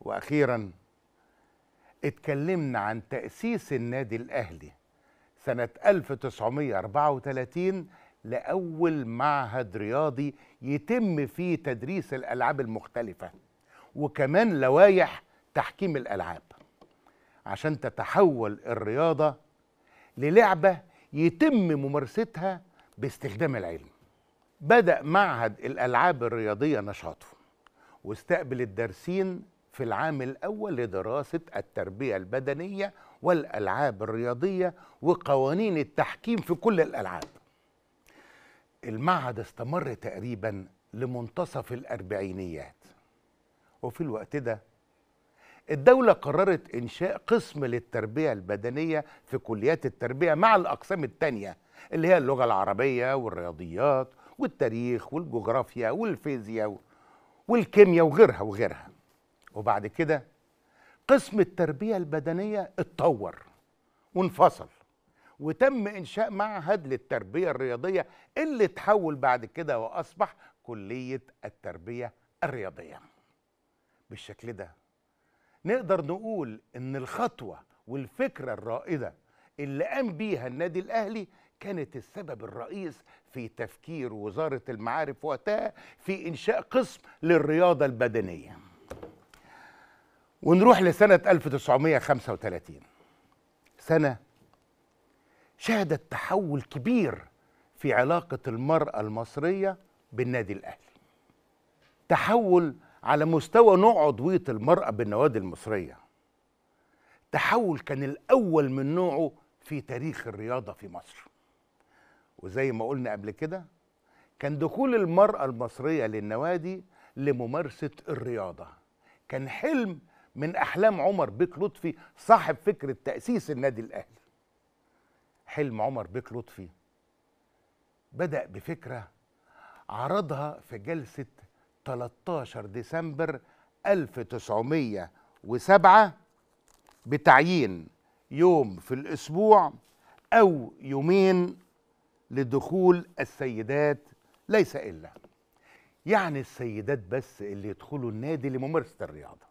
واخيرا اتكلمنا عن تاسيس النادي الاهلي سنه 1934 لاول معهد رياضي يتم فيه تدريس الالعاب المختلفه وكمان لوائح تحكيم الالعاب عشان تتحول الرياضه للعبه يتم ممارستها باستخدام العلم بدا معهد الالعاب الرياضيه نشاطه واستقبل الدارسين في العام الأول لدراسة التربية البدنية والألعاب الرياضية وقوانين التحكيم في كل الألعاب المعهد استمر تقريبا لمنتصف الأربعينيات وفي الوقت ده الدولة قررت إنشاء قسم للتربية البدنية في كليات التربية مع الأقسام التانية اللي هي اللغة العربية والرياضيات والتاريخ والجغرافيا والفيزياء والكيمياء وغيرها وغيرها وبعد كده قسم التربية البدنية اتطور وانفصل وتم إنشاء معهد للتربية الرياضية اللي اتحول بعد كده وأصبح كلية التربية الرياضية بالشكل ده نقدر نقول إن الخطوة والفكرة الرائدة اللي قام بيها النادي الأهلي كانت السبب الرئيس في تفكير وزارة المعارف وقتها في إنشاء قسم للرياضة البدنية ونروح لسنة 1935 سنة شهدت تحول كبير في علاقة المرأة المصرية بالنادي الأهلي تحول على مستوى نوع عضوية المرأة بالنوادي المصرية تحول كان الأول من نوعه في تاريخ الرياضة في مصر وزي ما قلنا قبل كده كان دخول المرأة المصرية للنوادي لممارسة الرياضة كان حلم من احلام عمر بيك لطفي صاحب فكره تاسيس النادي الاهلي حلم عمر بيك لطفي بدا بفكره عرضها في جلسه 13 ديسمبر 1907 بتعيين يوم في الاسبوع او يومين لدخول السيدات ليس الا يعني السيدات بس اللي يدخلوا النادي لممارسه الرياضه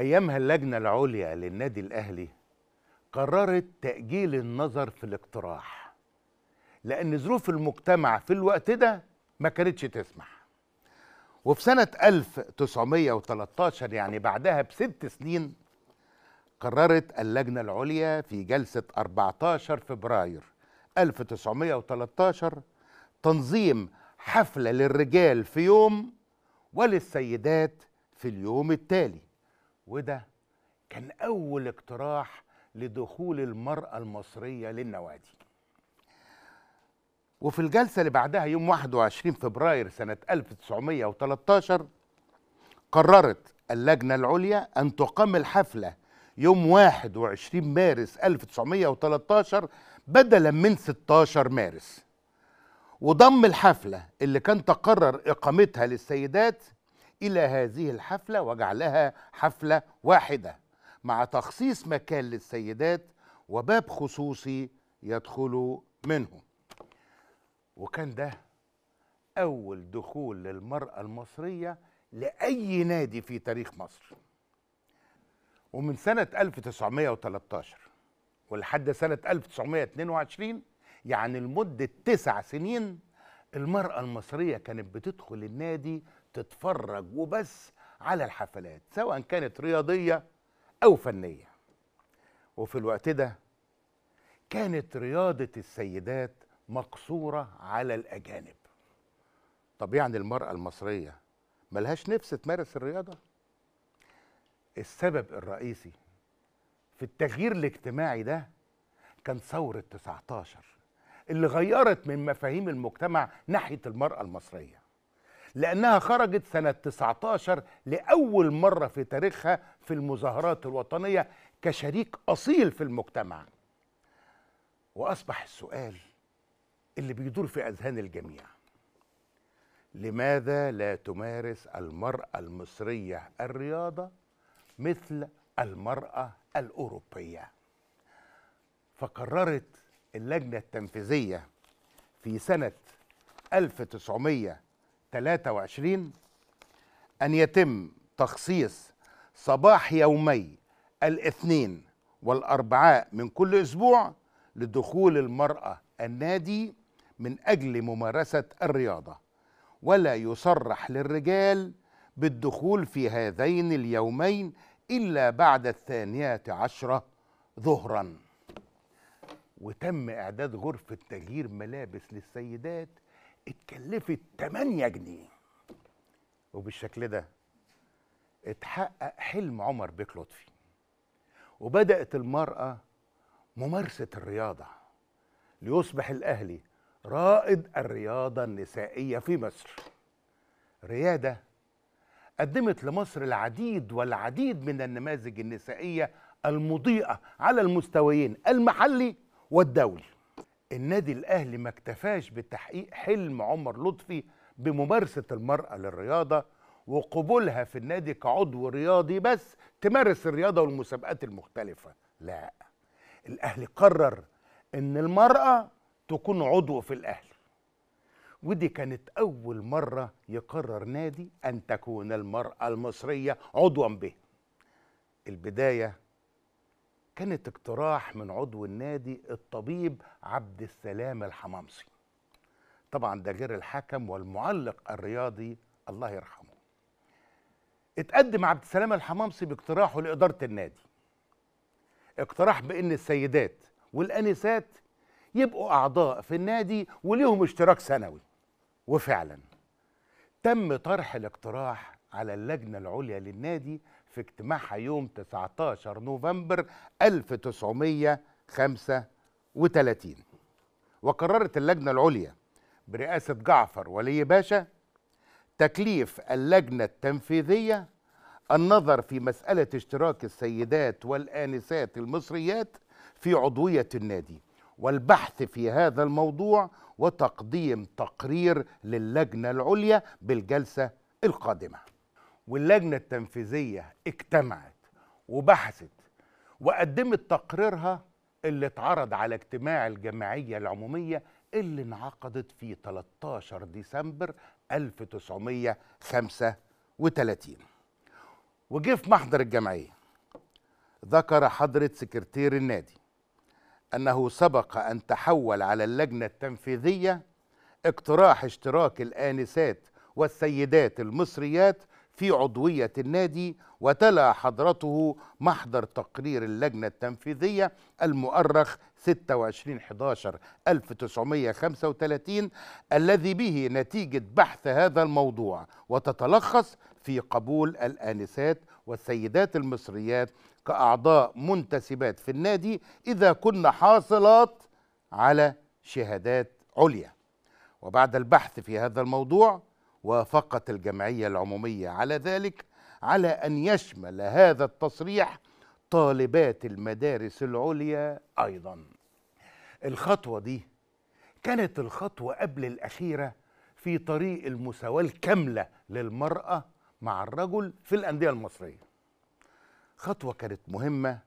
ايامها اللجنه العليا للنادي الاهلي قررت تاجيل النظر في الاقتراح لان ظروف المجتمع في الوقت ده ما كانتش تسمح وفي سنه 1913 يعني بعدها بست سنين قررت اللجنه العليا في جلسه 14 فبراير 1913 تنظيم حفله للرجال في يوم وللسيدات في اليوم التالي وده كان أول اقتراح لدخول المرأة المصرية للنوادي وفي الجلسة اللي بعدها يوم 21 فبراير سنة 1913 قررت اللجنة العليا أن تقام الحفلة يوم 21 مارس 1913 بدلا من 16 مارس وضم الحفلة اللي كان تقرر إقامتها للسيدات إلى هذه الحفلة وجعلها حفلة واحدة مع تخصيص مكان للسيدات وباب خصوصي يدخلوا منه وكان ده أول دخول للمرأة المصرية لأي نادي في تاريخ مصر ومن سنة 1913 ولحد سنة 1922 يعني لمدة تسع سنين المرأة المصرية كانت بتدخل النادي تتفرج وبس على الحفلات سواء كانت رياضية أو فنية وفي الوقت ده كانت رياضة السيدات مقصورة على الأجانب طب يعني المرأة المصرية ملهاش نفس تمارس الرياضة السبب الرئيسي في التغيير الاجتماعي ده كان ثورة 19 اللي غيرت من مفاهيم المجتمع ناحية المرأة المصرية لأنها خرجت سنة 19 لأول مرة في تاريخها في المظاهرات الوطنية كشريك أصيل في المجتمع وأصبح السؤال اللي بيدور في أذهان الجميع لماذا لا تمارس المرأة المصرية الرياضة مثل المرأة الأوروبية فقررت اللجنة التنفيذية في سنة 1900 23 أن يتم تخصيص صباح يومي الاثنين والأربعاء من كل أسبوع لدخول المرأة النادي من أجل ممارسة الرياضة ولا يصرح للرجال بالدخول في هذين اليومين إلا بعد الثانية عشرة ظهرا وتم إعداد غرفة تغيير ملابس للسيدات اتكلفت 8 جنيه وبالشكل ده اتحقق حلم عمر بيك لطفي وبدأت المرأة ممارسة الرياضة ليصبح الأهلي رائد الرياضة النسائية في مصر ريادة قدمت لمصر العديد والعديد من النماذج النسائية المضيئة على المستويين المحلي والدولي النادي الاهلي ما اكتفاش بتحقيق حلم عمر لطفي بممارسه المراه للرياضه وقبولها في النادي كعضو رياضي بس تمارس الرياضه والمسابقات المختلفه لا الاهلي قرر ان المراه تكون عضو في الاهلي ودي كانت اول مره يقرر نادي ان تكون المراه المصريه عضوا به البدايه كانت اقتراح من عضو النادي الطبيب عبد السلام الحمامصي طبعا ده غير الحكم والمعلق الرياضي الله يرحمه اتقدم عبد السلام الحمامصي باقتراحه لإدارة النادي اقتراح بأن السيدات والأنسات يبقوا أعضاء في النادي وليهم اشتراك سنوي وفعلا تم طرح الاقتراح على اللجنة العليا للنادي في اجتماعها يوم 19 نوفمبر 1935 وقررت اللجنة العليا برئاسة جعفر ولي باشا تكليف اللجنة التنفيذية النظر في مسألة اشتراك السيدات والآنسات المصريات في عضوية النادي والبحث في هذا الموضوع وتقديم تقرير للجنة العليا بالجلسة القادمة واللجنة التنفيذية اجتمعت وبحثت وقدمت تقريرها اللي اتعرض على اجتماع الجمعية العمومية اللي انعقدت في 13 ديسمبر 1935 وجه في محضر الجمعية ذكر حضرة سكرتير النادي أنه سبق أن تحول على اللجنة التنفيذية اقتراح اشتراك الآنسات والسيدات المصريات في عضوية النادي وتلا حضرته محضر تقرير اللجنة التنفيذية المؤرخ 26 11 1935 الذي به نتيجة بحث هذا الموضوع وتتلخص في قبول الآنسات والسيدات المصريات كأعضاء منتسبات في النادي إذا كن حاصلات على شهادات عليا وبعد البحث في هذا الموضوع وافقت الجمعية العمومية على ذلك على أن يشمل هذا التصريح طالبات المدارس العليا أيضا الخطوة دي كانت الخطوة قبل الأخيرة في طريق المساواة الكاملة للمرأة مع الرجل في الأندية المصرية خطوة كانت مهمة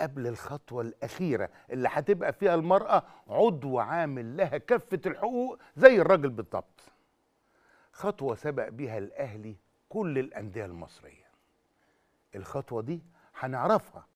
قبل الخطوة الأخيرة اللي هتبقى فيها المرأة عضو عامل لها كافة الحقوق زي الرجل بالضبط خطوة سبق بها الأهلي كل الأندية المصرية الخطوة دي هنعرفها